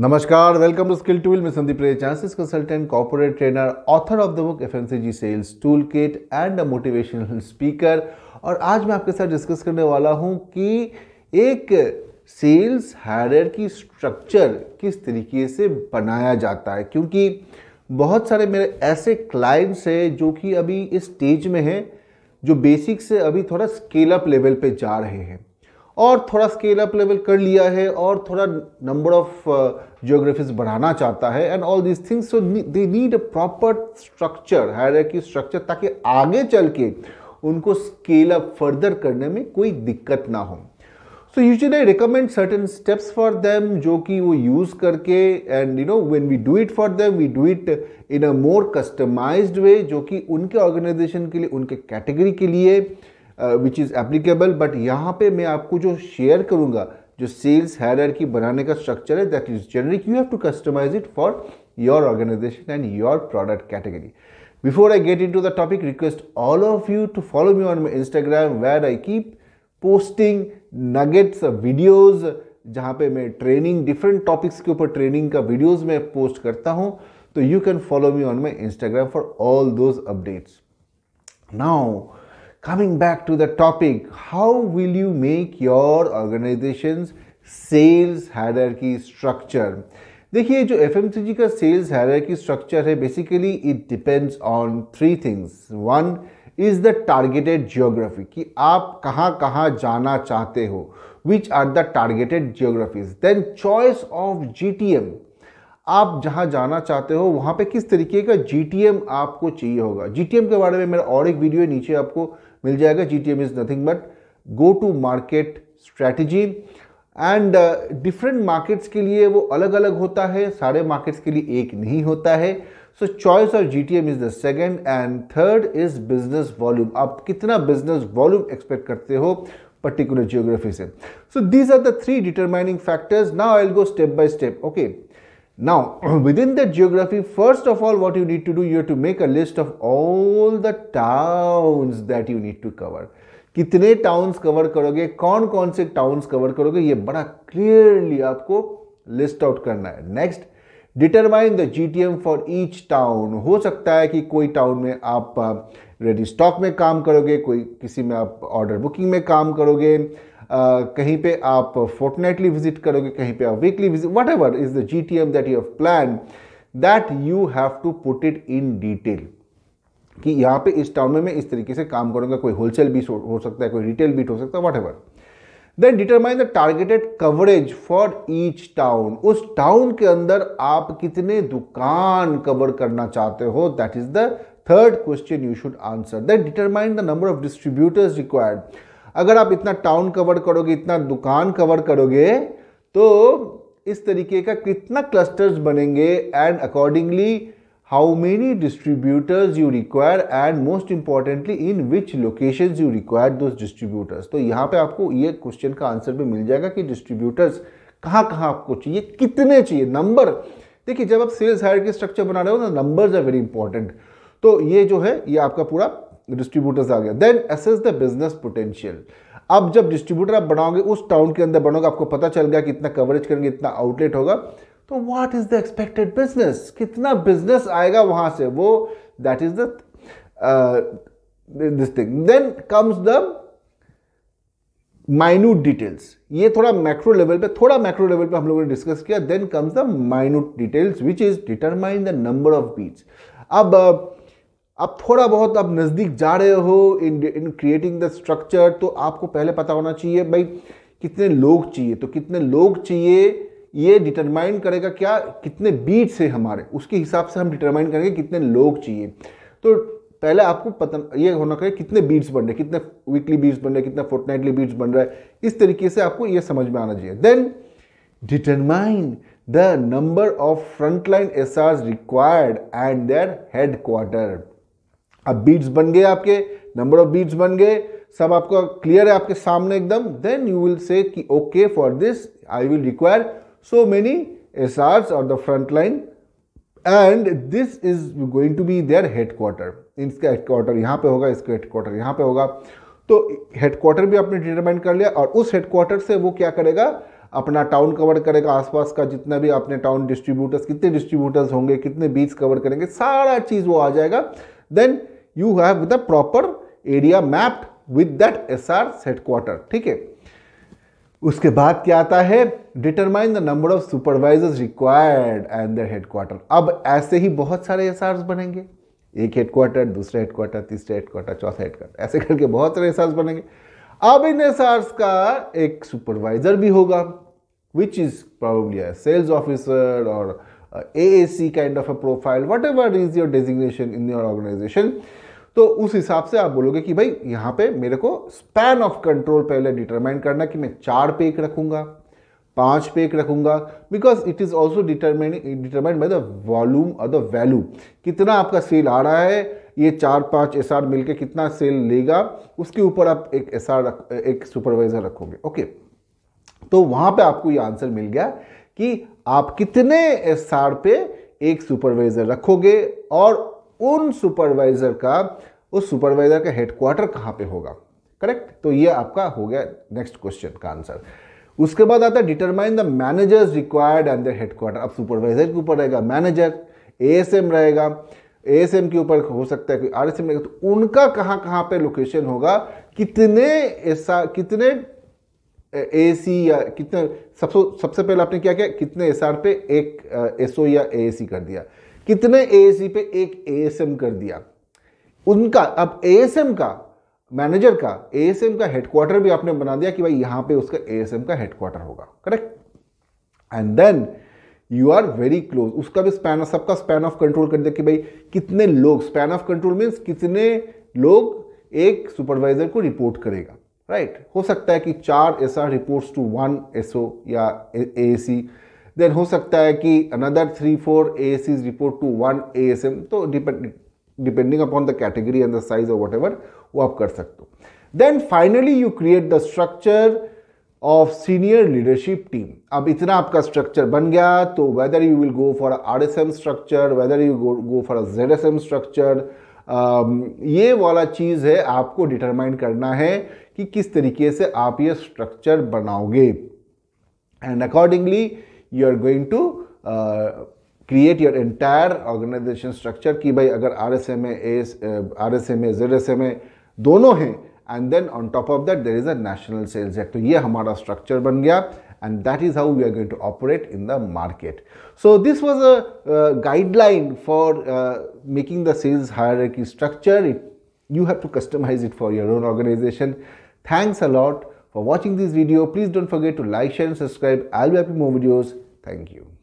नमस्कार welcome to skill tool में Sandeep Ray chances consultant corporate trainer author of the book F sales toolkit and a motivational speaker और आज मैं आपके साथ डिस्कस करने वाला हूं कि एक सेल्स हायर की स्ट्रक्चर किस तरीके से बनाया जाता है क्योंकि बहुत सारे मेरे ऐसे क्लाइंट्स हैं जो कि अभी इस स्टेज में हैं जो बेसिक से अभी थोड़ा स्केल अप लेवल पे जा रहे हैं और थोड़ा स्केल अप लेवल कर लिया है और थोड़ा नंबर ऑफ जियोग्राफीज बढ़ाना चाहता है and all this things so they need a proper structure higher की स्ट्रक्चर ताकि आगे चल के उनको स्केल अप फर्दर करने में कोई दिक्कत ना हो so usually I recommend certain steps for them जो कि वो यूज़ करके and you know when we do it for them we do it in a more customise way जो कि उनके ऑर्गेनाइजेशन के लिए उनके कैटेगरी के लिए विच इज़ एप्लीकेबल बट यहाँ पे मैं आपको जो शेयर करूँगा जो सेल्स हैरर की बनाने का स्ट्रक्चर है that is generic you have to customise it for your organisation and your product category before I get into the topic request all of you to follow me on my Instagram where I keep posting nuggets videos जहाँ पे मैं training different topics के ऊपर training का videos मैं post करता हूँ तो you can follow me on my Instagram for all those updates now coming back to the topic, how will you make your organization's sales hierarchy structure देखिए जो F का सेल्स हायरार्की स्ट्रक्चर है basically it depends on three things one is the targeted geography कि आप कहाँ कहाँ जाना चाहते हो which are the targeted geographies then choice of G आप जहाँ जाना चाहते हो वहाँ पे किस तरीके का जी आपको चाहिए होगा जी के बारे में मेरा और एक वीडियो नीचे आपको मिल जाएगा G T M is nothing but go to market strategy and different markets के लिए वो अलग अलग होता है सारे मार्केट्स के लिए एक नहीं होता है so choice of G T M is the second and third is business volume आप कितना बिजनेस वॉल्यूम एक्सपेक्ट करते हो particular particular geography. So these are the three determining factors. Now I'll go step by step Okay. Now, within that geography, first of all, what you need to do, you have to make a list of all the towns that you need to cover. कितने towns cover करोगे कौन कौन से towns cover करोगे ये बड़ा clearly आपको list out करना है next determine the GTM for each town हो सकता है कि कोई टाउन में आप रेडी uh, स्टॉक में काम करोगे कोई किसी में आप ऑर्डर बुकिंग में काम करोगे कहीं पे आप फोर्टनाइटली विजिट करोगे कहीं पे आप weekly visit whatever is the G T M that you have plan that you have to put it in detail कि यहाँ पे इस टाउन में मैं इस तरीके से काम करूँगा कोई होलसेल बीट हो सकता है कोई रिटेल बीट हो सकता है whatever then determine the targeted coverage for each town उस टाउन के अंदर आप कितने दुकान कवर करना चाहते हो that is the third question you should answer then determine the number of distributors required अगर आप इतना टाउन कवर करोगे इतना दुकान कवर करोगे तो इस तरीके का कितना क्लस्टर्स बनेंगे and accordingly how many distributors you require and most importantly in which location you require those distributors तो यहाँ पे आपको ये क्वेश्चन का आंसर भी मिल जाएगा कि डिस्ट्रीब्यूटर्स कहाँ कहाँ आपको चाहिए कितने चाहिए नंबर देखिए जब आप सेल्स हायर के स्ट्रक्चर बना रहे हो ना नंबर्स आर वेरी इंपॉर्टेंट तो ये जो है ये आपका पूरा डिस्ट्रीब्यूटर्स आ गया then assess the business potential अब जब डिस्ट्रीब्यूटर आप बनाओगे उस टाउन के अंदर बनोगे आपको पता चल गया कि इतना कवरेज करेंगे इतना आउटलेट होगा तो what is the expected business कितना बिजनेस आएगा वहां से वो that is this thing then comes the minute details ये थोड़ा मैक्रो लेवल पे थोड़ा मैक्रो लेवल पे हम लोगों ने डिस्कस किया then comes the minute details which is determine the number of beats अब uh, आप थोड़ा बहुत अब नज़दीक जा रहे हो in in creating the structure तो आपको पहले पता होना चाहिए भाई कितने लोग चाहिए तो कितने लोग चाहिए ये डिटरमाइन करेगा क्या कितने बीट से हमारे उसके हिसाब से हम डिटरमाइन करेंगे कितने लोग चाहिए तो पहले आपको पता ये होना चाहिए कितने बीट्स बन रहे हैं कितने वीकली बीट्स बन रहे कितने फोर्टनाइटली बीट्स बन रहे इस तरीके से आपको ये समझ में आना चाहिए then determine the number of frontline S R required and their headquarter अब बीट्स बन गए आपके नंबर ऑफ बीट्स बन गए सब आपका क्लियर है आपके सामने एकदम देन यू विल से कि okay for this I will require so many S Rs और the front line and this is going to be their headquarter इसका हेड क्वार्टर यहाँ पे होगा इसका हेड क्वार्टर यहाँ पे होगा तो हेड क्वार्टर भी आपने डिटरमाइन कर लिया और उस हेड क्वार्टर से वो क्या करेगा अपना टाउन कवर करेगा आसपास का जितना भी आपने टाउन डिस्ट्रीब्यूटर्स कितने डिस्ट्रीब्यूटर्स होंगे कितने बीच कवर करेंगे सारा चीज़ वो आ जाएगा then you have the proper area mapped with that SR set quarter ठीक है उसके बाद क्या आता है determine the number of supervisors required and their headquarter अब ऐसे ही बहुत सारे एस बनेंगे एक हेडक्वार्टर दूसरा हेडक्वार्टर तीसरा हेडक्वार्टर चौथा हेडक्वार्टर ऐसे करके बहुत सारे एस बनेंगे अब इन एस का एक सुपरवाइजर भी होगा which is probably sales officer और A A C kind of a profile whatever is your designation in your organization तो उस हिसाब से आप बोलोगे कि भाई यहां पे मेरे को स्पैन ऑफ कंट्रोल पहले डिटरमाइन करना कि मैं चार पेक रखूंगा पांच पेक रखूंगा because it is also determine determined by the volume और द वैल्यू कितना आपका सेल आ रहा है ये चार पांच एस आर मिलकर कितना सेल लेगा उसके ऊपर आप एक एस आर रख, एक सुपरवाइजर रखोगे ओके तो वहां पे आपको ये आंसर मिल गया कि आप कितने एस आर पे एक सुपरवाइजर रखोगे और उन सुपरवाइज़र का उस सुपरवाइज़र का हेडक्वार्टर कहाँ पे होगा करेक्ट तो ये आपका हो गया नेक्स्ट क्वेश्चन का आंसर उसके बाद आता है determine the managers required and the headquarter अब सुपरवाइजर के ऊपर रहेगा मैनेजर एएसएम रहेगा एएसएम के ऊपर हो सकता है कोई आरएसएम रहेगा तो उनका कहाँ कहाँ पे लोकेशन होगा कितने ऐसा कितने एसी या कितने सबसे सबसे पहले आपने क्या किया कितने एसआर पे एक एसओ या एएसी कर दिया कितने ए पे एक ए कर दिया उनका अब ए का मैनेजर का ए का हेडक्वार्टर भी आपने बना दिया कि भाई यहां पे उसका ए का हेडक्वार्टर होगा correct and then you are very close उसका भी स्पैन ऑफ सबका स्पैन ऑफ कंट्रोल कर दिया कि भाई कितने लोग स्पैन ऑफ कंट्रोल मीन्स कितने लोग एक सुपरवाइजर को रिपोर्ट करेगा राइट right? हो सकता है कि चार S reports to one SO या ए देन हो सकता है कि another three four A S is report to one A S M तो depending upon the category and the size of whatever वो आप कर सकते हो then finally you create the structure of senior leadership team अब इतना आपका structure बन गया तो whether you will go for R S M structure weather you go for a Z S M structure ये वाला चीज़ है आपको डिटरमाइन करना है कि किस तरीके से आप ये स्ट्रक्चर बनाओगे and accordingly you are going to uh, create your entire organization structure कि भाई अगर R S M R S M A Z S M A दोनों हैं and then on top of that there is a national sales and that is how we are going to operate in the market. So this was a uh, guideline for uh, making the sales hierarchy structure. you have to customize it for your own organization. Thanks a lot for watching this video. Please don't forget to like, share and subscribe. I'll be happy more videos. Thank you.